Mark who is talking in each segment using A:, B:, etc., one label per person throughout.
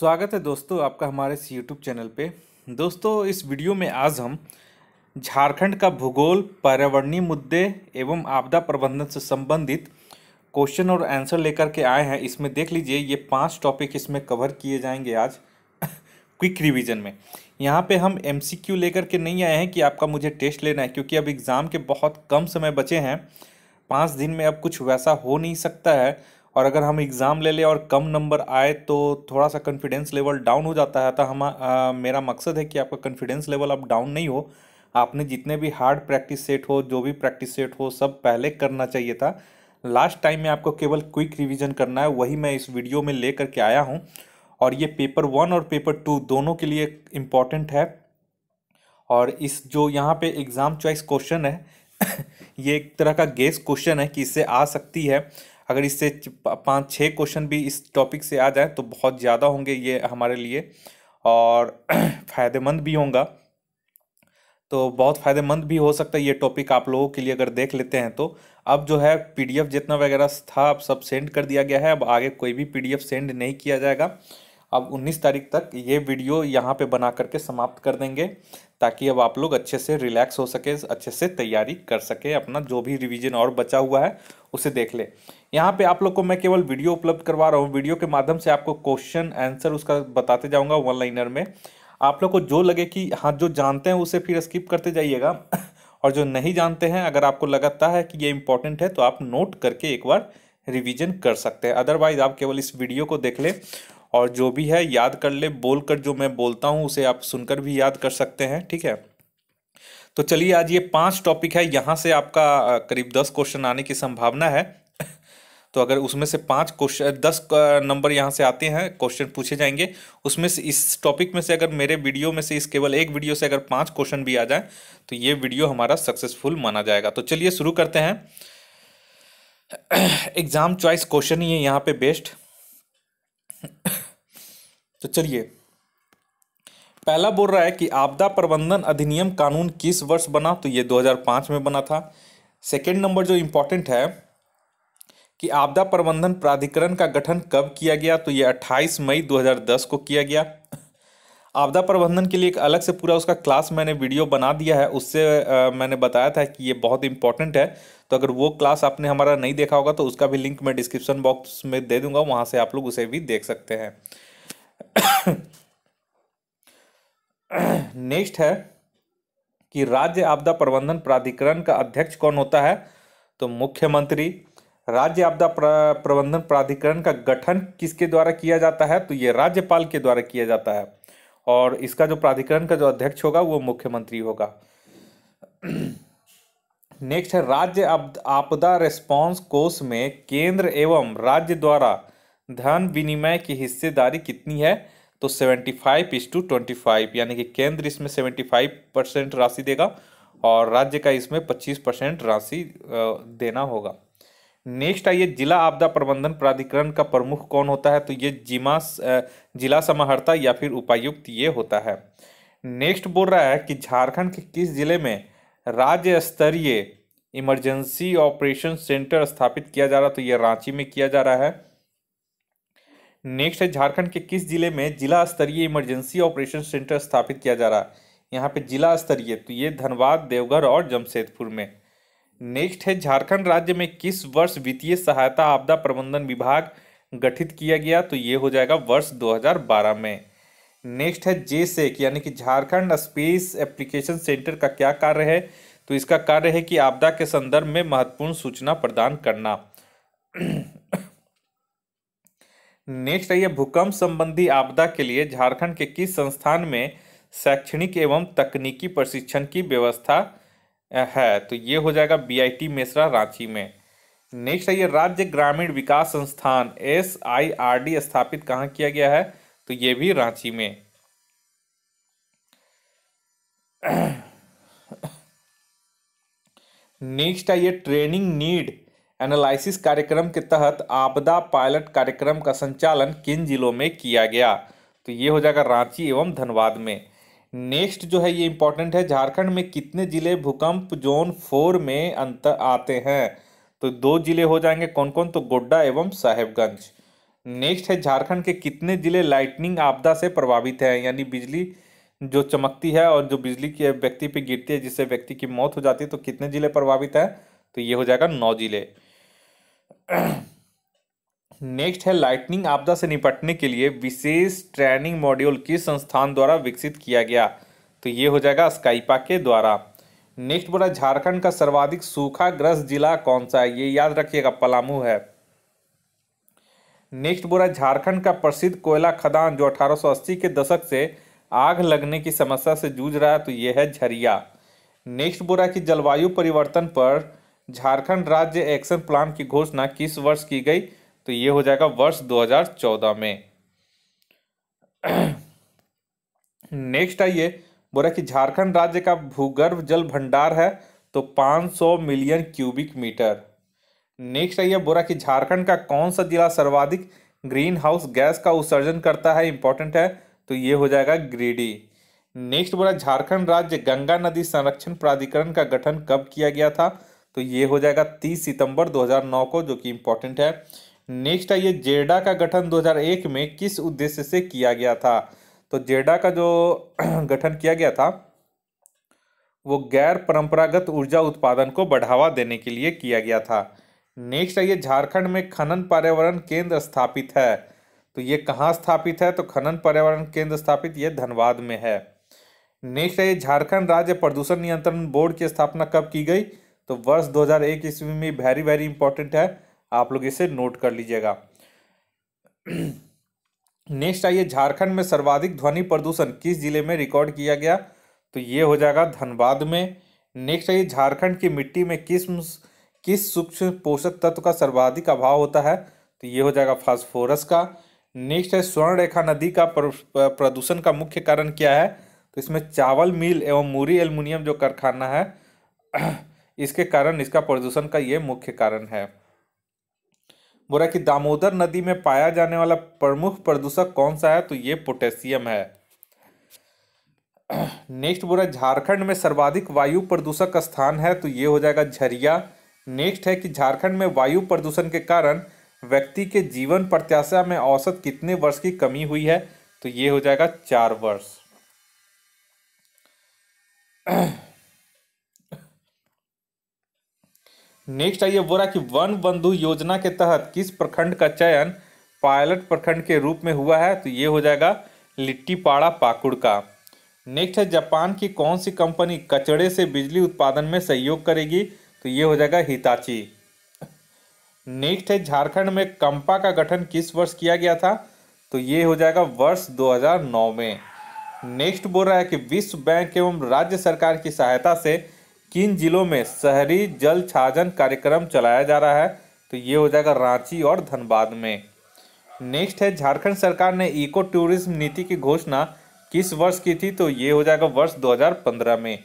A: स्वागत है दोस्तों आपका हमारे इस यूट्यूब चैनल पे दोस्तों इस वीडियो में आज हम झारखंड का भूगोल पर्यावरणीय मुद्दे एवं आपदा प्रबंधन से संबंधित क्वेश्चन और आंसर लेकर के आए हैं इसमें देख लीजिए ये पांच टॉपिक इसमें कवर किए जाएंगे आज क्विक रिवीजन में यहाँ पे हम एम सी क्यू लेकर के नहीं आए हैं कि आपका मुझे टेस्ट लेना है क्योंकि अब एग्ज़ाम के बहुत कम समय बचे हैं पाँच दिन में अब कुछ वैसा हो नहीं सकता है और अगर हम एग्ज़ाम ले लें और कम नंबर आए तो थोड़ा सा कॉन्फिडेंस लेवल डाउन हो जाता है तो हम आ, मेरा मकसद है कि आपका कॉन्फिडेंस लेवल अब डाउन नहीं हो आपने जितने भी हार्ड प्रैक्टिस सेट हो जो भी प्रैक्टिस सेट हो सब पहले करना चाहिए था लास्ट टाइम में आपको केवल क्विक रिविज़न करना है वही मैं इस वीडियो में ले करके आया हूँ और ये पेपर वन और पेपर टू दोनों के लिए इम्पॉर्टेंट है और इस जो यहाँ पे एग्ज़ाम चॉइस क्वेश्चन है ये एक तरह का गेस क्वेश्चन है कि इससे आ सकती है अगर इससे पाँच छः क्वेश्चन भी इस टॉपिक से आ जाए तो बहुत ज़्यादा होंगे ये हमारे लिए और फ़ायदेमंद भी होगा तो बहुत फ़ायदेमंद भी हो सकता है ये टॉपिक आप लोगों के लिए अगर देख लेते हैं तो अब जो है पीडीएफ जितना वगैरह था अब सब सेंड कर दिया गया है अब आगे कोई भी पीडीएफ सेंड नहीं किया जाएगा अब 19 तारीख तक ये वीडियो यहाँ पे बना करके समाप्त कर देंगे ताकि अब आप लोग अच्छे से रिलैक्स हो सके अच्छे से तैयारी कर सके अपना जो भी रिवीजन और बचा हुआ है उसे देख ले यहाँ पे आप लोग को मैं केवल वीडियो उपलब्ध करवा रहा हूँ वीडियो के माध्यम से आपको क्वेश्चन आंसर उसका बताते जाऊँगा वन लाइनर में आप लोग को जो लगे कि हाँ जो जानते हैं उसे फिर स्किप करते जाइएगा और जो नहीं जानते हैं अगर आपको लगता है कि ये इंपॉर्टेंट है तो आप नोट करके एक बार रिवीजन कर सकते हैं अदरवाइज आप केवल इस वीडियो को देख लें और जो भी है याद कर ले बोल कर जो मैं बोलता हूँ उसे आप सुनकर भी याद कर सकते हैं ठीक है तो चलिए आज ये पांच टॉपिक है यहाँ से आपका करीब दस क्वेश्चन आने की संभावना है तो अगर उसमें से पाँच क्वेश्चन दस नंबर यहाँ से आते हैं क्वेश्चन पूछे जाएंगे उसमें से इस टॉपिक में से अगर मेरे वीडियो में से इस केवल एक वीडियो से अगर पाँच क्वेश्चन भी आ जाए तो ये वीडियो हमारा सक्सेसफुल माना जाएगा तो चलिए शुरू करते हैं एग्ज़ाम चॉइस क्वेश्चन ही है यहाँ पे बेस्ट तो चलिए पहला बोल रहा है कि आपदा प्रबंधन अधिनियम कानून किस वर्ष बना तो ये 2005 में बना था सेकेंड नंबर जो इम्पोर्टेंट है कि आपदा प्रबंधन प्राधिकरण का गठन कब किया गया तो ये 28 मई 2010 को किया गया आपदा प्रबंधन के लिए एक अलग से पूरा उसका क्लास मैंने वीडियो बना दिया है उससे आ, मैंने बताया था कि ये बहुत इंपॉर्टेंट है तो अगर वो क्लास आपने हमारा नहीं देखा होगा तो उसका भी लिंक मैं डिस्क्रिप्शन बॉक्स में दे दूंगा वहाँ से आप लोग उसे भी देख सकते हैं नेक्स्ट है कि राज्य आपदा प्रबंधन प्राधिकरण का अध्यक्ष कौन होता है तो मुख्यमंत्री राज्य आपदा प्रबंधन प्राधिकरण का गठन किसके द्वारा किया जाता है तो ये राज्यपाल के द्वारा किया जाता है और इसका जो प्राधिकरण का जो अध्यक्ष होगा वो मुख्यमंत्री होगा नेक्स्ट है राज्य आपदा रेस्पॉन्स कोष में केंद्र एवं राज्य द्वारा धन विनिमय की हिस्सेदारी कितनी है तो सेवेंटी फाइव इस टू ट्वेंटी फाइव यानी कि केंद्र इसमें सेवेंटी फाइव परसेंट राशि देगा और राज्य का इसमें पच्चीस परसेंट राशि देना होगा नेक्स्ट आइए जिला आपदा प्रबंधन प्राधिकरण का प्रमुख कौन होता है तो ये जिमा जिला समाहर्ता या फिर उपायुक्त ये होता है नेक्स्ट बोल रहा है कि झारखंड के किस जिले में राज्य स्तरीय इमरजेंसी ऑपरेशन सेंटर स्थापित किया जा रहा है तो ये रांची में किया जा रहा है नेक्स्ट है झारखंड के किस जिले में जिला स्तरीय इमरजेंसी ऑपरेशन सेंटर स्थापित किया जा रहा है यहाँ पे जिला स्तरीय तो ये धनबाद देवघर और जमशेदपुर में नेक्स्ट है झारखंड राज्य में किस वर्ष वित्तीय सहायता आपदा प्रबंधन विभाग गठित किया गया तो ये हो जाएगा वर्ष 2012 में नेक्स्ट है जे सेक यानी कि झारखंड स्पेस एप्लीकेशन सेंटर का क्या कार्य है तो इसका कार्य है कि आपदा के संदर्भ में महत्वपूर्ण सूचना प्रदान करना नेक्स्ट आइए भूकंप संबंधी आपदा के लिए झारखंड के किस संस्थान में शैक्षणिक एवं तकनीकी प्रशिक्षण की व्यवस्था है तो ये हो जाएगा बीआईटी मेसरा रांची में नेक्स्ट आइए राज्य ग्रामीण विकास संस्थान एस आई आर डी स्थापित कहाँ किया गया है तो ये भी रांची में नेक्स्ट आइए ट्रेनिंग नीड एनालिसिस कार्यक्रम के तहत आपदा पायलट कार्यक्रम का संचालन किन जिलों में किया गया तो ये हो जाएगा रांची एवं धनबाद में नेक्स्ट जो है ये इम्पोर्टेंट है झारखंड में कितने ज़िले भूकंप जोन फोर में अंतर आते हैं तो दो जिले हो जाएंगे कौन कौन तो गोड्डा एवं साहेबगंज नेक्स्ट है झारखंड के कितने ज़िले लाइटनिंग आपदा से प्रभावित हैं यानी बिजली जो चमकती है और जो बिजली की व्यक्ति पे गिरती है जिससे व्यक्ति की मौत हो जाती है तो कितने ज़िले प्रभावित हैं तो ये हो जाएगा नौ ज़िले नेक्स्ट है लाइटनिंग आपदा से निपटने के लिए विशेष ट्रेनिंग मॉड्यूल किस संस्थान द्वारा विकसित किया गया तो ये हो जाएगा स्काइपा के द्वारा नेक्स्ट बोला झारखंड का सर्वाधिक सूखाग्रस्त जिला कौन सा है ये याद रखिएगा पलामू है नेक्स्ट बोला झारखंड का प्रसिद्ध कोयला खदान जो 1880 के दशक से आग लगने की समस्या से जूझ रहा है तो यह है झरिया नेक्स्ट बोला कि जलवायु परिवर्तन पर झारखंड राज्य एक्शन प्लान की घोषणा किस वर्ष की गई तो ये हो जाएगा वर्ष 2014 में नेक्स्ट आइए बोला कि झारखंड राज्य का भूगर्भ जल भंडार है तो 500 मिलियन क्यूबिक मीटर नेक्स्ट आइए बोला कि झारखंड का कौन सा जिला सर्वाधिक ग्रीन हाउस गैस का उत्सर्जन करता है इंपॉर्टेंट है तो ये हो जाएगा ग्रीडी नेक्स्ट बोला झारखंड राज्य गंगा नदी संरक्षण प्राधिकरण का गठन कब किया गया था तो ये हो जाएगा तीस सितंबर 2009 को जो कि इम्पोर्टेंट है नेक्स्ट आइए जेडा का गठन 2001 में किस उद्देश्य से किया गया था तो जेडा का जो गठन किया गया था वो गैर परंपरागत ऊर्जा उत्पादन को बढ़ावा देने के लिए किया गया था नेक्स्ट आइए झारखंड में खनन पर्यावरण केंद्र स्थापित है तो ये कहाँ स्थापित है तो खनन पर्यावरण केंद्र स्थापित ये धनबाद में है नेक्स्ट आइए झारखंड राज्य प्रदूषण नियंत्रण बोर्ड की स्थापना कब की गई तो वर्ष 2001 ईस्वी में वेरी वेरी इंपॉर्टेंट है आप लोग इसे नोट कर लीजिएगा नेक्स्ट आइए झारखंड में सर्वाधिक ध्वनि प्रदूषण किस जिले में रिकॉर्ड किया गया तो ये हो जाएगा धनबाद में नेक्स्ट आइए झारखंड की मिट्टी में किस किस सूक्ष्म पोषक तत्व का सर्वाधिक अभाव होता है तो ये हो जाएगा फास्फोरस का नेक्स्ट है स्वर्ण रेखा नदी का प्रदूषण का मुख्य कारण क्या है तो इसमें चावल मिल एवं मूरी एल्युमिनियम जो कारखाना है इसके कारण इसका प्रदूषण का ये मुख्य कारण है बोला कि दामोदर नदी में पाया जाने वाला प्रमुख प्रदूषक कौन सा है तो ये पोटेशियम है नेक्स्ट बोला झारखंड में सर्वाधिक वायु प्रदूषक स्थान है तो ये हो जाएगा झरिया नेक्स्ट है कि झारखंड में वायु प्रदूषण के कारण व्यक्ति के जीवन प्रत्याशा में औसत कितने वर्ष की कमी हुई है तो ये हो जाएगा चार वर्ष नेक्स्ट आइए बोरा कि वन बंधु योजना के तहत किस प्रखंड का चयन पायलट प्रखंड के रूप में हुआ है तो ये हो जाएगा लिट्टीपाड़ा पाकुड़ का नेक्स्ट है जापान की कौन सी कंपनी कचड़े से बिजली उत्पादन में सहयोग करेगी तो ये हो जाएगा हिताची नेक्स्ट है झारखंड में कंपा का गठन किस वर्ष किया गया था तो ये हो जाएगा वर्ष 2009 में नेक्स्ट बोल रहा है कि विश्व बैंक एवं राज्य सरकार की सहायता से किन जिलों में शहरी जल छाजन कार्यक्रम चलाया जा रहा है तो ये हो जाएगा रांची और धनबाद में नेक्स्ट है झारखंड सरकार ने इको टूरिज्म नीति की घोषणा किस वर्ष की थी तो ये हो जाएगा वर्ष 2015 में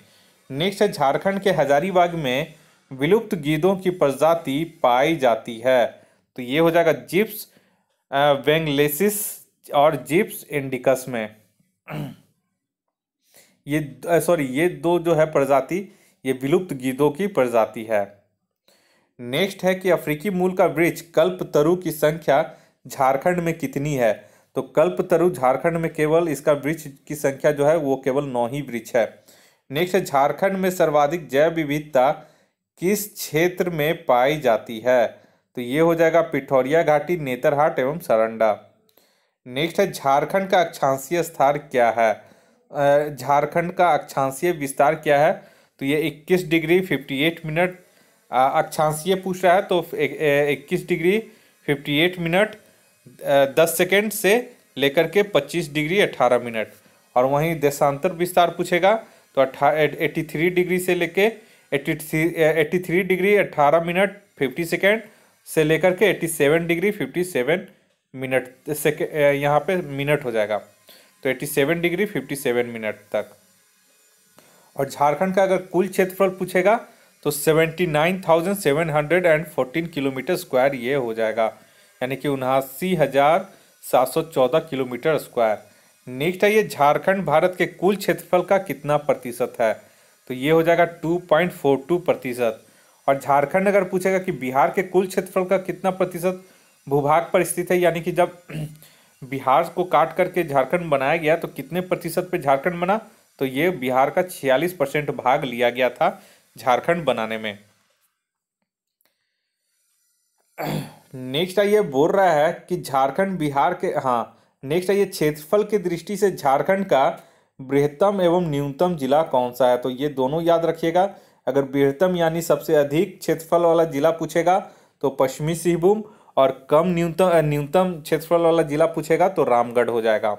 A: नेक्स्ट है झारखंड के हजारीबाग में विलुप्त गीदों की प्रजाति पाई जाती है तो ये हो जाएगा जिप्स वेंगलेसिस और जिप्स इंडिकस में ये सॉरी ये दो जो है प्रजाति ये विलुप्त गीदों की प्रजाति है नेक्स्ट है कि अफ्रीकी मूल का वृक्ष कल्पतरु की संख्या झारखंड में कितनी है तो कल्पतरु झारखंड में केवल इसका वृक्ष की संख्या जो है वो केवल नौ ही वृक्ष है नेक्स्ट है झारखंड में सर्वाधिक जैव विविधता किस क्षेत्र में पाई जाती है तो ये हो जाएगा पिठौरिया घाटी नेतरहाट एवं सरंडा नेक्स्ट है झारखंड का अक्षांशीय स्थान क्या है झारखंड का अक्षांशीय विस्तार क्या है तो ये इक्कीस डिग्री फिफ्टी एट मिनट अक्षांशीय पूछ रहा है तो इक्कीस डिग्री फिफ्टी एट मिनट दस सेकेंड से लेकर के पच्चीस डिग्री अट्ठारह मिनट और वहीं देशांतर विस्तार पूछेगा तो अट्ठा एट्टी थ्री डिग्री से लेके eighty three eighty three degree अट्ठारह मिनट फिफ्टी सेकेंड से लेकर के eighty seven degree fifty seven minute सेके यहाँ पे मिनट हो जाएगा तो eighty seven degree fifty seven minute तक और झारखंड का अगर कुल क्षेत्रफल पूछेगा तो seventy nine thousand seven hundred and fourteen kilometre square ये हो जाएगा यानी कि उनासी हज़ार सात सौ चौदह किलोमीटर स्क्वायर नेक्स्ट आइए झारखंड भारत के कुल क्षेत्रफल का कितना प्रतिशत है तो ये हो जाएगा टू पॉइंट फोर टू प्रतिशत और झारखंड अगर पूछेगा कि बिहार के कुल क्षेत्रफल का कितना प्रतिशत भूभाग पर स्थित है यानी कि जब बिहार को काट करके झारखंड बनाया गया तो कितने प्रतिशत पे झारखंड बना तो ये बिहार का छियालीस परसेंट भाग लिया गया था झारखंड बनाने में नेक्स्ट आइए बोल रहा है कि झारखंड बिहार के हाँ नेक्स्ट आइए क्षेत्रफल की दृष्टि से झारखंड का बृहत्तम एवं न्यूनतम जिला कौन सा है तो ये दोनों याद रखिएगा अगर बृहत्तम यानी सबसे अधिक क्षेत्रफल वाला जिला पूछेगा तो पश्चिमी सिंहभूम और कम न्यूनतम न्यूनतम क्षेत्रफल वाला जिला पूछेगा तो रामगढ़ हो जाएगा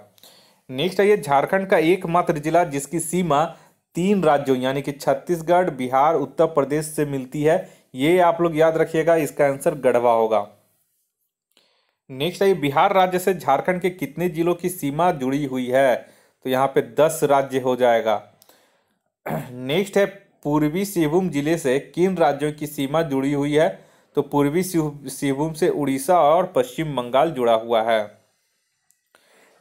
A: नेक्स्ट आइए झारखंड का एकमात्र जिला जिसकी सीमा तीन राज्यों यानी कि छत्तीसगढ़ बिहार उत्तर प्रदेश से मिलती है ये आप लोग याद रखिएगा इसका आंसर गढ़वा होगा नेक्स्ट आइए बिहार राज्य से झारखंड के कितने जिलों की सीमा जुड़ी हुई है तो यहाँ पे दस राज्य हो जाएगा नेक्स्ट है पूर्वी सिंहभूम जिले से किन राज्यों की सीमा जुड़ी हुई है तो पूर्वी सिंहभूम से उड़ीसा और पश्चिम बंगाल जुड़ा हुआ है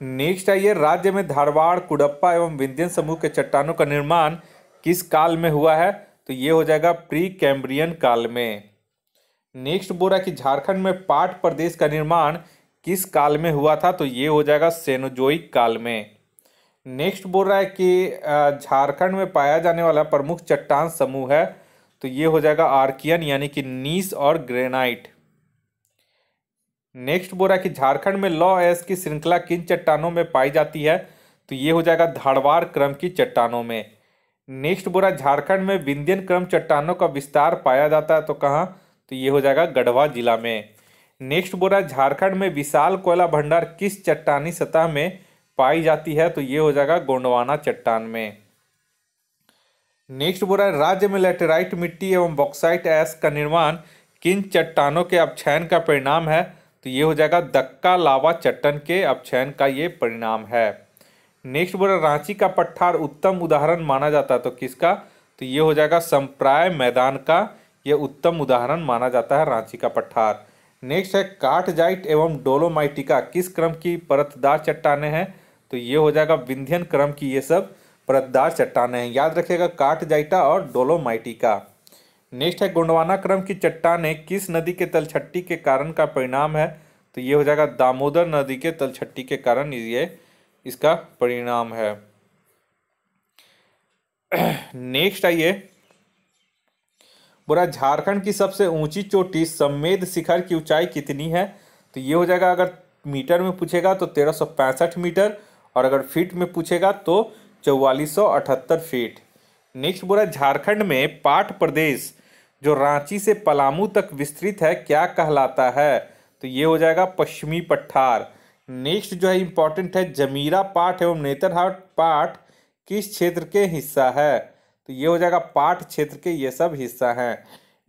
A: नेक्स्ट आइए राज्य में धारवाड़ कुड़प्पा एवं विंध्यन समूह के चट्टानों का निर्माण किस काल में हुआ है तो ये हो जाएगा प्री कैम्ब्रियन काल में नेक्स्ट बोरा कि झारखंड में पाट प्रदेश का निर्माण किस काल में हुआ था तो ये हो जाएगा सेनोजोइक काल में नेक्स्ट बोल रहा है कि झारखंड में पाया जाने वाला प्रमुख चट्टान समूह है तो ये हो जाएगा आर्कियन यानी कि नीस और ग्रेनाइट नेक्स्ट है कि झारखंड में लॉ एस की श्रृंखला किन चट्टानों में पाई जाती है तो ये हो जाएगा धाड़वार क्रम की चट्टानों में नेक्स्ट बोरा झारखंड में विंध्यन क्रम चट्टानों का विस्तार पाया जाता है तो कहाँ तो ये हो जाएगा गढ़वा जिला में नेक्स्ट बोरा झारखंड में विशाल कोयला भंडार किस चट्टानी सतह में पाई जाती है तो ये हो जाएगा गोंडवाना चट्टान में नेक्स्ट बोरा राज्य में लेटेराइट मिट्टी एवं बॉक्साइट ऐस का निर्माण किन चट्टानों के अपक्षयन का परिणाम है तो ये हो जाएगा दक्का लावा चट्टन के अपचयन का ये परिणाम है नेक्स्ट बोला रांची का पठार उत्तम उदाहरण माना जाता है तो किसका तो ये हो जाएगा संप्राय मैदान का ये उत्तम उदाहरण माना जाता है रांची का पठार नेक्स्ट है काटजाइट एवं डोलोमाइटिका किस क्रम की परतदार चट्टाने हैं तो ये हो जाएगा विंध्यन क्रम की ये सब परतदार चट्टाने हैं याद रखिएगा काटजाइटा और डोलोमाइटिका नेक्स्ट है गोंडवाना क्रम की चट्टाने किस नदी के तलछट्टी के कारण का परिणाम है तो ये हो जाएगा दामोदर नदी के तलछट्टी के कारण ये इसका परिणाम है नेक्स्ट आइए बोला झारखंड की सबसे ऊंची चोटी सम्मेद शिखर की ऊंचाई कितनी है तो ये हो जाएगा अगर मीटर में पूछेगा तो तेरह सौ पैंसठ मीटर और अगर फीट में पूछेगा तो चौवालीस सौ अठहत्तर फीट नेक्स्ट बोला झारखंड में पाट प्रदेश जो रांची से पलामू तक विस्तृत है क्या कहलाता है तो ये हो जाएगा पश्चिमी पठार नेक्स्ट जो है इम्पॉर्टेंट है जमीरा पाठ एवं नेतरहाट पाठ किस क्षेत्र के हिस्सा है तो ये हो जाएगा पाठ क्षेत्र के ये सब हिस्सा हैं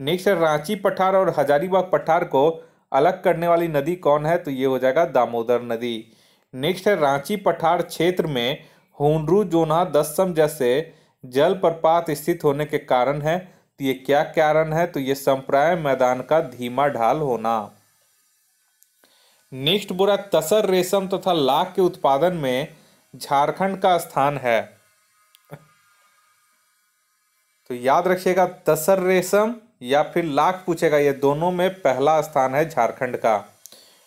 A: नेक्स्ट है रांची पठार और हजारीबाग पठार को अलग करने वाली नदी कौन है तो ये हो जाएगा दामोदर नदी नेक्स्ट है रांची पठार क्षेत्र में हुनरू जोना दसम जैसे जलप्रपात स्थित होने के कारण है तो ये क्या कारण है तो ये संप्राय मैदान का धीमा ढाल होना नेक्स्ट बुरा तसर रेशम तथा तो लाख के उत्पादन में झारखंड का स्थान है तो याद रखिएगा तसर रेशम या फिर लाख पूछेगा ये दोनों में पहला स्थान है झारखंड का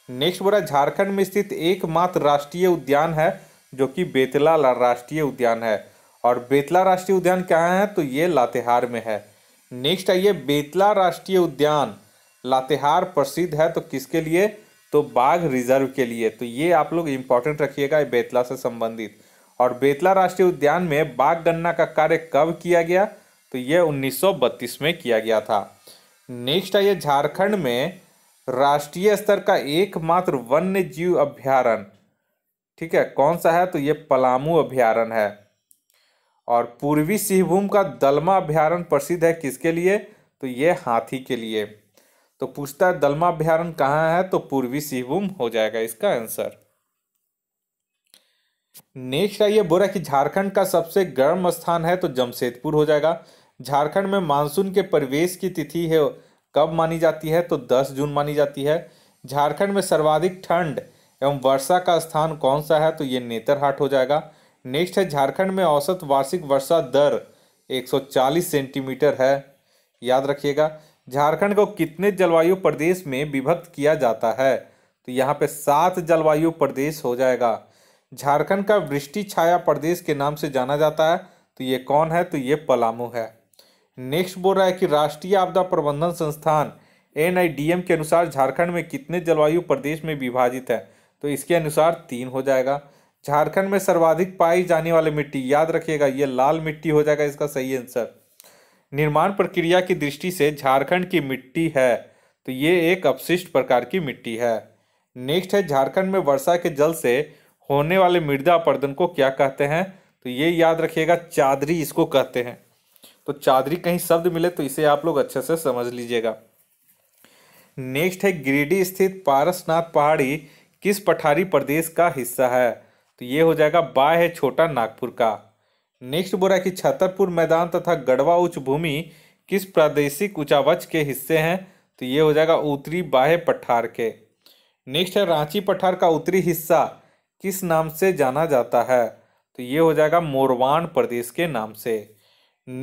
A: नेक्स्ट बोला झारखंड में स्थित एकमात्र राष्ट्रीय उद्यान है जो कि बेतला राष्ट्रीय उद्यान है और बेतला राष्ट्रीय उद्यान क्या है तो ये लातेहार में है नेक्स्ट आइए बेतला राष्ट्रीय उद्यान लातेहार प्रसिद्ध है तो किसके लिए तो बाघ रिजर्व के लिए तो ये आप लोग इम्पोर्टेंट रखिएगा बेतला से संबंधित और बेतला राष्ट्रीय उद्यान में बाघ गणना का कार्य कब किया गया तो ये 1932 में किया गया था नेक्स्ट आइए झारखंड में राष्ट्रीय स्तर का एकमात्र वन्य जीव अभ्यारण ठीक है कौन सा है तो ये पलामू अभ्यारण है और पूर्वी सिंहभूम का दलमा अभ्यारण प्रसिद्ध है किसके लिए तो ये हाथी के लिए तो पूछता है दलमा अभ्यारण कहाँ है तो पूर्वी सिंहभूम हो जाएगा इसका आंसर नेक्स्ट आइए बोरा कि झारखंड का सबसे गर्म स्थान है तो जमशेदपुर हो जाएगा झारखंड में मानसून के प्रवेश की तिथि है कब मानी जाती है तो 10 जून मानी जाती है झारखंड में सर्वाधिक ठंड एवं वर्षा का स्थान कौन सा है तो ये नेतरहाट हो जाएगा नेक्स्ट है झारखंड में औसत वार्षिक वर्षा दर 140 सेंटीमीटर है याद रखिएगा झारखंड को कितने जलवायु प्रदेश में विभक्त किया जाता है तो यहाँ पे सात जलवायु प्रदेश हो जाएगा झारखंड का वृष्टि छाया प्रदेश के नाम से जाना जाता है तो ये कौन है तो ये पलामू है नेक्स्ट बोल रहा है कि राष्ट्रीय आपदा प्रबंधन संस्थान एन के अनुसार झारखंड में कितने जलवायु प्रदेश में विभाजित है तो इसके अनुसार तीन हो जाएगा झारखंड में सर्वाधिक पाई जाने वाली मिट्टी याद रखिएगा ये लाल मिट्टी हो जाएगा इसका सही आंसर निर्माण प्रक्रिया की दृष्टि से झारखंड की मिट्टी है तो ये एक अपशिष्ट प्रकार की मिट्टी है नेक्स्ट है झारखंड में वर्षा के जल से होने वाले मृदा अपर्दन को क्या कहते हैं तो ये याद रखिएगा चादरी इसको कहते हैं तो चादरी कहीं शब्द मिले तो इसे आप लोग अच्छे से समझ लीजिएगा नेक्स्ट है गिरिडीह स्थित पारसनाथ पहाड़ी किस पठारी प्रदेश का हिस्सा है तो ये हो जाएगा बा है छोटा नागपुर का नेक्स्ट है कि छतरपुर मैदान तथा गढ़वा उच्च भूमि किस प्रादेशिक उचावच के हिस्से हैं तो ये हो जाएगा उत्तरी बाह्य पठार के नेक्स्ट है रांची पठार का उत्तरी हिस्सा किस नाम से जाना जाता है तो ये हो जाएगा मोरवान प्रदेश के नाम से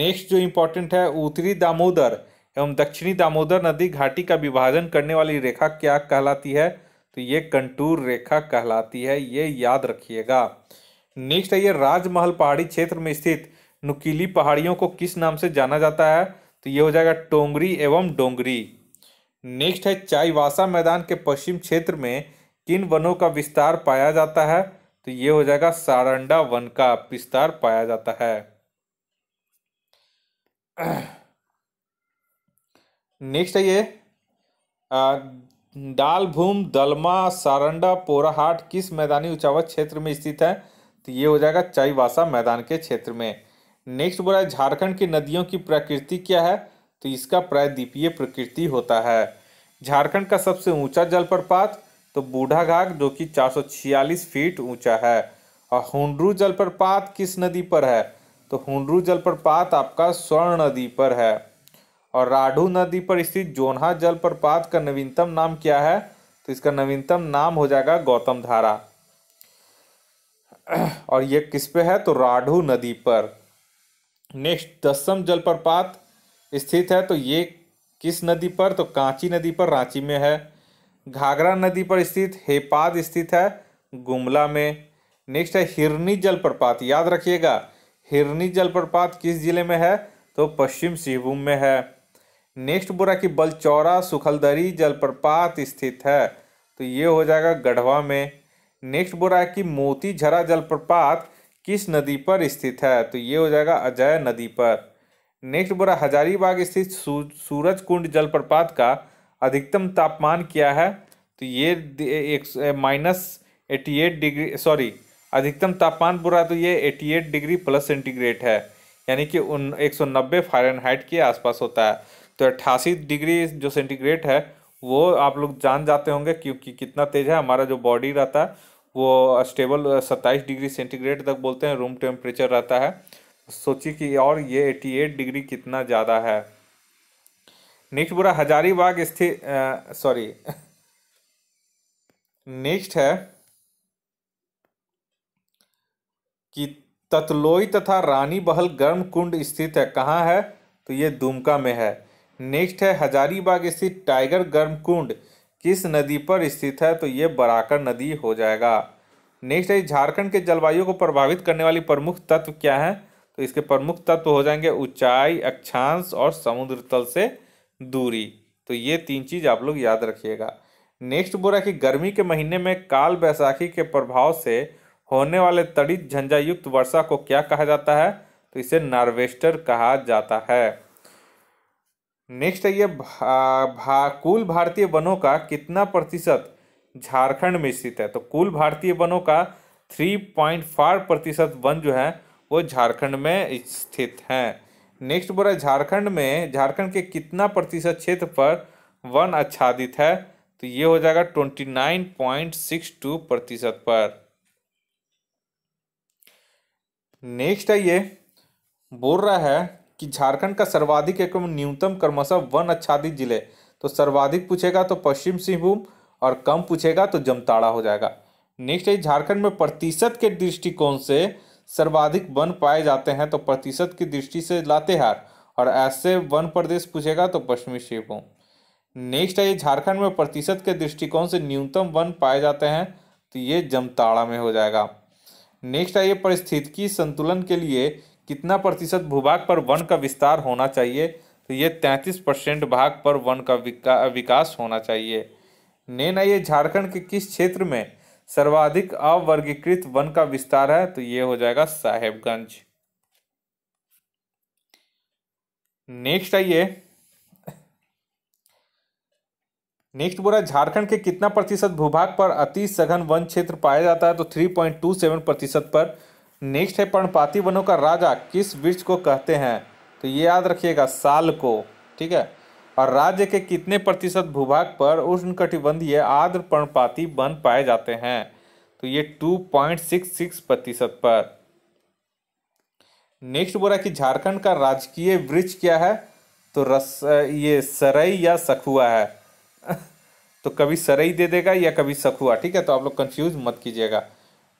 A: नेक्स्ट जो इम्पोर्टेंट है उत्तरी दामोदर एवं दक्षिणी दामोदर नदी घाटी का विभाजन करने वाली रेखा क्या कहलाती है तो ये कंटूर रेखा कहलाती है ये याद रखिएगा नेक्स्ट है ये राजमहल पहाड़ी क्षेत्र में स्थित नुकीली पहाड़ियों को किस नाम से जाना जाता है तो ये हो जाएगा टोंगरी एवं डोंगरी नेक्स्ट है चाईवासा मैदान के पश्चिम क्षेत्र में किन वनों का विस्तार पाया जाता है तो ये हो जाएगा सारंडा वन का विस्तार पाया जाता है नेक्स्ट है ये डालभूम दलमा सारंडा पोराहाट किस मैदानी उचावत क्षेत्र में स्थित है तो ये हो जाएगा चाईवासा मैदान के क्षेत्र में नेक्स्ट बोला है झारखंड की नदियों की प्रकृति क्या है तो इसका प्रायद्वीपीय प्रकृति होता है झारखंड का सबसे ऊंचा जलप्रपात तो बूढ़ा जो कि 446 फीट ऊंचा है और हुडरू जलप्रपात किस नदी पर है तो हुडरू जलप्रपात आपका स्वर्ण नदी पर है और राढू नदी पर स्थित जोन्हा जलप्रपात का नवीनतम नाम क्या है तो इसका नवीनतम नाम हो जाएगा गौतम धारा और ये किस पे है तो राढू नदी पर नेक्स्ट दसम जलप्रपात स्थित है तो ये किस नदी पर तो कांची नदी पर रांची में है घाघरा नदी पर स्थित हेपाद स्थित है गुमला में नेक्स्ट है हिरनी जलप्रपात याद रखिएगा हिरनी जलप्रपात किस जिले में है तो पश्चिम सिंहभूम में है नेक्स्ट बोला कि बलचौरा सुखलदरी जलप्रपात स्थित है तो ये हो जाएगा गढ़वा में नेक्स्ट बोला कि मोती झरा जलप्रपात किस नदी पर स्थित है तो ये हो जाएगा अजय नदी पर नेक्स्ट बोला हजारीबाग स्थित सू, सूरज कुंड जलप्रपात का अधिकतम तापमान क्या है तो ये एक minus eighty eight degree sorry अधिकतम तापमान बुरा तो ये eighty eight degree plus centigrade है यानी कि उन एक सौ नब्बे फारेनहाइट के आसपास होता है तो अट्ठासी डिग्री जो सेंटीग्रेड है वो आप लोग जान जाते होंगे क्योंकि कितना तेज़ है हमारा जो बॉडी रहता है वो स्टेबल सत्ताईस डिग्री सेंटीग्रेड तक बोलते हैं रूम टेम्परेचर रहता है सोचिए कि और ये एटी एट डिग्री कितना ज़्यादा है नेक्स्ट बुरा हजारीबाग स्थित सॉरी नेक्स्ट है कि ततलोई तथा रानी बहल गर्म कुंड स्थित है कहाँ है तो ये दुमका में है नेक्स्ट है हजारीबाग स्थित टाइगर गर्म कुंड किस नदी पर स्थित है तो ये बराकर नदी हो जाएगा नेक्स्ट है झारखंड के जलवायु को प्रभावित करने वाली प्रमुख तत्व क्या है तो इसके प्रमुख तत्व हो जाएंगे ऊंचाई अक्षांश और समुद्र तल से दूरी तो ये तीन चीज़ आप लोग याद रखिएगा नेक्स्ट बोला कि गर्मी के महीने में काल बैसाखी के प्रभाव से होने वाले तड़ित झंझायुक्त वर्षा को क्या कहा जाता है तो इसे नार्वेस्टर कहा जाता है नेक्स्ट आइए भा, भा, कुल भारतीय वनों का कितना प्रतिशत झारखंड में स्थित है तो कुल भारतीय वनों का थ्री पॉइंट फाइव प्रतिशत वन जो है वो झारखंड में स्थित है नेक्स्ट बोला झारखंड में झारखंड के कितना प्रतिशत क्षेत्र पर वन आच्छादित है तो ये हो जाएगा twenty nine point six two प्रतिशत पर नेक्स्ट आइए बोल रहा है कि झारखंड का सर्वाधिक एक न्यूनतम क्रमशः वन आच्छादित जिले तो सर्वाधिक पूछेगा तो पश्चिम सिंहभूम और कम पूछेगा तो जमताड़ा हो जाएगा नेक्स्ट है झारखंड में प्रतिशत के दृष्टिकोण से सर्वाधिक वन पाए जाते हैं तो प्रतिशत की दृष्टि से लातेहार और ऐसे वन प्रदेश पूछेगा तो पश्चिमी सिंहभूम नेक्स्ट है झारखंड में प्रतिशत के दृष्टिकोण से न्यूनतम वन पाए जाते हैं तो ये जमताड़ा में हो जाएगा नेक्स्ट आइए परिस्थितिकी संतुलन के लिए कितना प्रतिशत भूभाग पर वन का विस्तार होना चाहिए तो ये तैंतीस परसेंट भाग पर वन का विका, विकास होना चाहिए नैना ये झारखंड के किस क्षेत्र में सर्वाधिक अवर्गीकृत वन का विस्तार है तो ये हो जाएगा साहेबगंज नेक्स्ट आइए नेक्स्ट बोला झारखंड के कितना प्रतिशत भूभाग पर अति सघन वन क्षेत्र पाया जाता है तो थ्री पॉइंट टू सेवन प्रतिशत पर नेक्स्ट है पर्णपाती वनों का राजा किस वृक्ष को कहते हैं तो ये याद रखिएगा साल को ठीक है और राज्य के कितने प्रतिशत भूभाग पर उष्णकटिबंधीय आर्द्र पर्णपाती वन पाए जाते हैं तो ये टू पॉइंट सिक्स सिक्स प्रतिशत पर नेक्स्ट बोला कि झारखंड का राजकीय वृक्ष क्या है तो रस ये सरई या सखुआ है तो कभी सरई दे देगा या कभी सखुआ ठीक है तो आप लोग कंफ्यूज मत कीजिएगा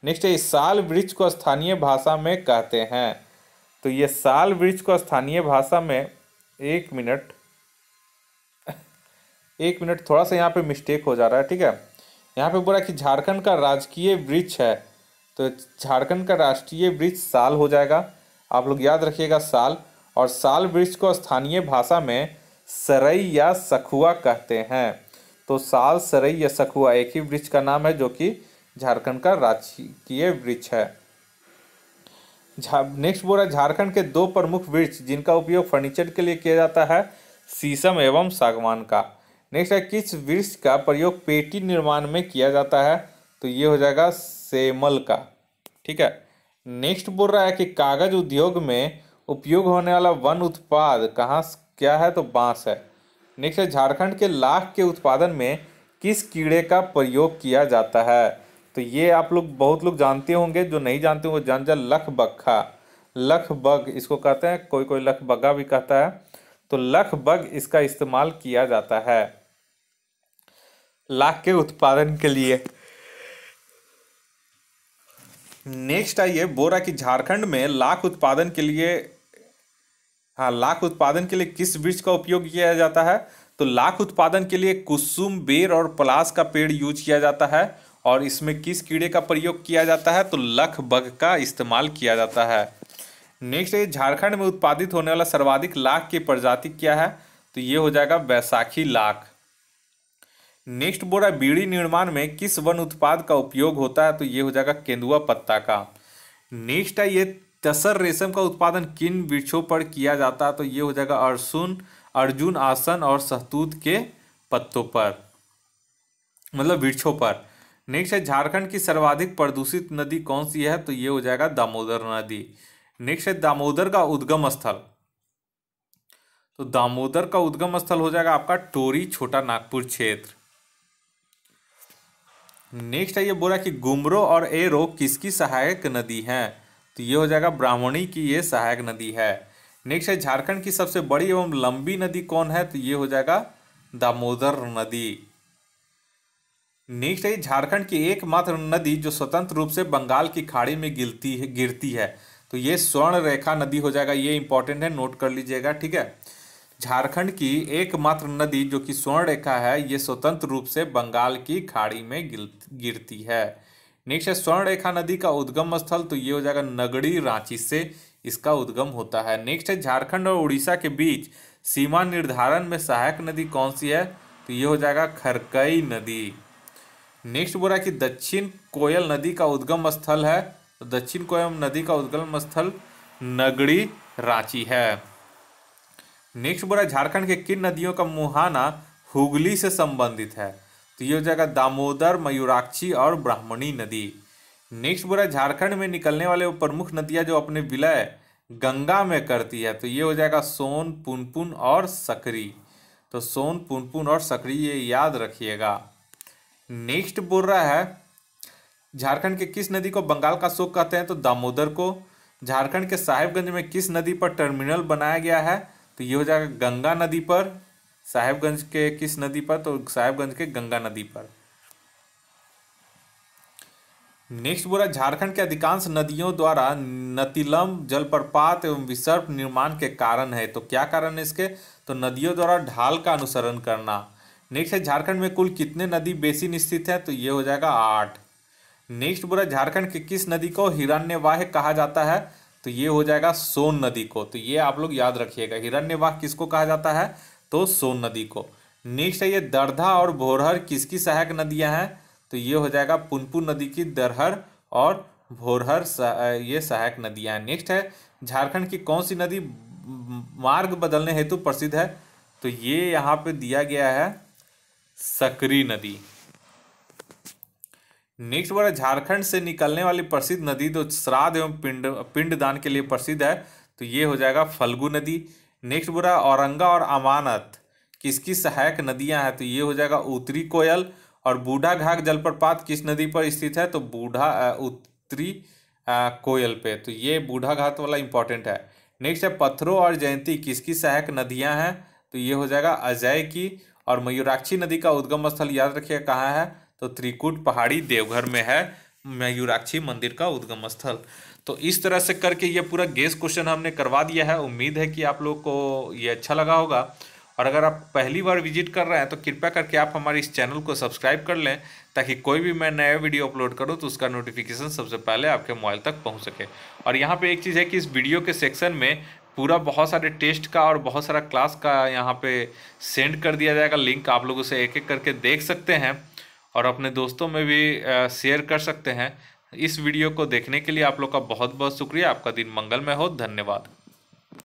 A: नेक्स्ट है साल वृक्ष को स्थानीय भाषा में कहते हैं तो ये साल वृक्ष को स्थानीय भाषा में एक मिनट एक मिनट थोड़ा सा यहाँ पे मिस्टेक हो जा रहा है ठीक है यहाँ पे बोला कि झारखंड का राजकीय वृक्ष है तो झारखंड का राष्ट्रीय वृक्ष साल हो जाएगा आप लोग याद रखिएगा साल और साल वृक्ष को स्थानीय भाषा में सरई या सखुआ कहते हैं तो साल सरई या सखुआ एक ही वृक्ष का नाम है जो कि झारखंड का राजकीय वृक्ष है नेक्स्ट बोल रहा है झारखंड के दो प्रमुख वृक्ष जिनका उपयोग फर्नीचर के लिए किया जाता है शीशम एवं सागवान का नेक्स्ट है किस वृक्ष का प्रयोग पेटी निर्माण में किया जाता है तो ये हो जाएगा सेमल का ठीक है नेक्स्ट बोल रहा है कि कागज उद्योग में उपयोग होने वाला वन उत्पाद कहाँ क्या है तो बांस है नेक्स्ट है झारखंड के लाख के उत्पादन में किस कीड़े का प्रयोग किया जाता है तो ये आप लोग बहुत लोग जानते होंगे जो नहीं जानते वो जान जा लख बखा लख बग इसको कहते हैं कोई कोई लख बगा भी कहता है तो लख बग इसका इस्तेमाल किया जाता है लाख के उत्पादन के लिए नेक्स्ट आइए बोरा कि झारखंड में लाख उत्पादन के लिए हाँ लाख उत्पादन के लिए किस वृक्ष का उपयोग किया जाता है तो लाख उत्पादन के लिए कुसुम बेर और पलास का पेड़ यूज किया जाता है और इसमें किस कीड़े का प्रयोग किया जाता है तो लख बग का इस्तेमाल किया जाता है नेक्स्ट है झारखंड में उत्पादित होने वाला सर्वाधिक लाख की प्रजाति क्या है तो ये हो जाएगा बैसाखी लाख नेक्स्ट बोरा बीड़ी निर्माण में किस वन उत्पाद का उपयोग होता है तो ये हो जाएगा केंदुआ पत्ता का नेक्स्ट है ये तसर रेशम का उत्पादन किन वृक्षों पर किया जाता है तो ये हो जाएगा अर्सुन अर्जुन आसन और सहतूत के पत्तों पर मतलब वृक्षों पर नेक्स्ट है झारखंड की सर्वाधिक प्रदूषित नदी कौन सी है तो ये हो जाएगा दामोदर नदी नेक्स्ट है दामोदर का उद्गम स्थल तो दामोदर का उद्गम स्थल हो जाएगा आपका टोरी छोटा नागपुर क्षेत्र नेक्स्ट है ये बोला कि गुमरो और एरो किसकी सहायक नदी है तो ये हो जाएगा ब्राह्मणी की ये सहायक नदी है नेक्स्ट है झारखंड की सबसे बड़ी एवं लंबी नदी कौन है तो ये हो जाएगा दामोदर नदी नेक्स्ट है झारखंड की एकमात्र नदी जो स्वतंत्र रूप से बंगाल की खाड़ी में गिरती है गिरती है तो ये स्वर्ण रेखा नदी हो जाएगा ये इंपॉर्टेंट है नोट कर लीजिएगा ठीक है झारखंड की एकमात्र नदी जो कि स्वर्ण रेखा है ये स्वतंत्र रूप से बंगाल की खाड़ी में गिरती है नेक्स्ट है स्वर्ण रेखा नदी का उद्गम स्थल तो ये हो जाएगा नगड़ी रांची से इसका उद्गम होता है नेक्स्ट है झारखंड और उड़ीसा के बीच सीमा निर्धारण में सहायक नदी कौन सी है तो ये हो जाएगा खरकई नदी नेक्स्ट बोला कि दक्षिण कोयल नदी का उद्गम स्थल है तो दक्षिण कोयल नदी का उद्गम स्थल नगड़ी रांची है नेक्स्ट बोला झारखंड के किन नदियों का मुहाना हुगली से संबंधित है तो ये हो जाएगा दामोदर मयूराक्षी और ब्राह्मणी नदी नेक्स्ट बोला झारखंड में निकलने वाले प्रमुख नदियाँ जो अपने विलय गंगा में करती है तो ये हो जाएगा सोन पुनपुन और सकरी तो सोन पुनपुन और सकरी ये याद रखिएगा नेक्स्ट बोल रहा है झारखंड के किस नदी को बंगाल का शोक कहते हैं तो दामोदर को झारखंड के साहिबगंज में किस नदी पर टर्मिनल बनाया गया है तो ये हो जाएगा गंगा नदी पर साहेबगंज के किस नदी पर तो साहेबगंज के गंगा नदी पर नेक्स्ट बोला झारखंड के अधिकांश नदियों द्वारा नतीलम जलप्रपात एवं विसर्प निर्माण के कारण है तो क्या कारण है इसके तो नदियों द्वारा ढाल का अनुसरण करना नेक्स्ट है झारखंड में कुल कितने नदी बेसिन स्थित है तो ये हो जाएगा आठ नेक्स्ट बोला झारखंड के किस नदी को हिरण्यवाह कहा जाता है तो ये हो जाएगा सोन नदी को तो ये आप लोग याद रखिएगा हिरण्यवाह किसको कहा जाता है तो सोन नदी को नेक्स्ट है ये दरधा और भोरहर किसकी सहायक नदियां हैं तो ये हो जाएगा पुनपुन नदी की दरहर और भोरहर ये सहायक नदियां हैं नेक्स्ट है झारखंड की कौन सी नदी मार्ग बदलने हेतु प्रसिद्ध है तो ये यहाँ पे दिया गया है सकरी नदी नेक्स्ट बड़ा झारखंड से निकलने वाली प्रसिद्ध नदी तो श्राद्ध एवं पिंड पिंडदान के लिए प्रसिद्ध है तो ये हो जाएगा फल्गु नदी नेक्स्ट बुरा औरंगा और अमानत किसकी सहायक नदियां हैं तो ये हो जाएगा उत्तरी कोयल और बूढ़ा घाघ जलप्रपात किस नदी पर स्थित है तो बूढ़ा उत्तरी कोयल पे तो ये बूढ़ा घाट वाला इंपॉर्टेंट है नेक्स्ट है पत्थरों और जयंती किसकी सहायक नदियां हैं तो ये हो जाएगा अजय की और मयूराक्षी नदी का उद्गम स्थल याद रखिए कहाँ है तो त्रिकुट पहाड़ी देवघर में है मयूराक्षी मंदिर का उद्गम स्थल तो इस तरह से करके ये पूरा गेस क्वेश्चन हमने करवा दिया है उम्मीद है कि आप लोग को ये अच्छा लगा होगा और अगर आप पहली बार विजिट कर रहे हैं तो कृपया करके आप हमारे इस चैनल को सब्सक्राइब कर लें ताकि कोई भी मैं नया वीडियो अपलोड करूं तो उसका नोटिफिकेशन सबसे पहले आपके मोबाइल तक पहुंच सके और यहाँ पे एक चीज़ है कि इस वीडियो के सेक्शन में पूरा बहुत सारे टेस्ट का और बहुत सारा क्लास का यहाँ पे सेंड कर दिया जाएगा लिंक आप लोग उसे एक एक करके देख सकते हैं और अपने दोस्तों में भी शेयर कर सकते हैं इस वीडियो को देखने के लिए आप लोग का बहुत बहुत शुक्रिया आपका दिन मंगलमय हो धन्यवाद